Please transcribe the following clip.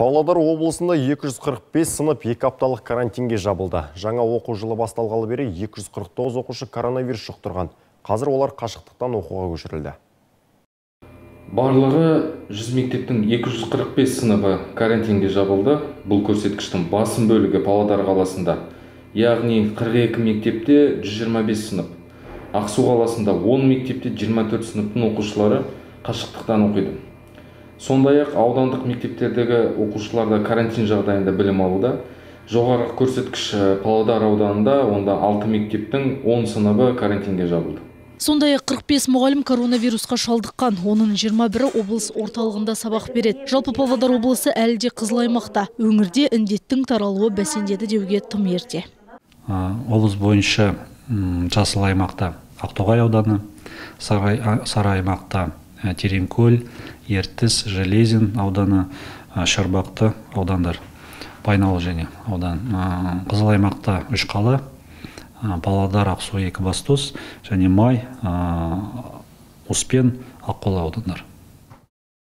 Павлодар облысында 245 сынып екі апталық карантинге жабылды. Жаңа оқу жылы басталғалы бері 249 оқушы коронавирус жұқтырған. Қазір олар қашықтықтан оқуға көшірілді. Барлығы 100 мектептің 245 сыныбы карантинге жабылды. Бұл көрсеткіштің басым бөлігі Павлодар қаласында. Яғни 42 мектепте 125 сынып. Ақсу қаласында 10 мектепте 24 сыныптың оқушылары қашықтықтан оқиды сондай ақ аудандық мектептердегі оқушылар да карантин жағдайында білім алуда жоғары көрсеткіш павлодар ауданында онда алты мектептің он сыныбы карантинге жабылды сондай ақ қырық бес мұғалім коронавирусқа шалдыққан оның жиырма бірі облыс орталығында сабақ береді жалпы павлодар облысы әлі де қызыл аймақта өңірде індеттің таралуы бәсеңдеді деуге тым ерте облыс бойынша жасыл аймақта ақтоғай ауданы сары аймақта Ә, тереңкөл ертіс железин ауданы ә, шарбақты аудандар Байнауыл және аудан ә, қызыл аймақта үш қала павлодар ақсу екібастұз және май успен аққола аудандар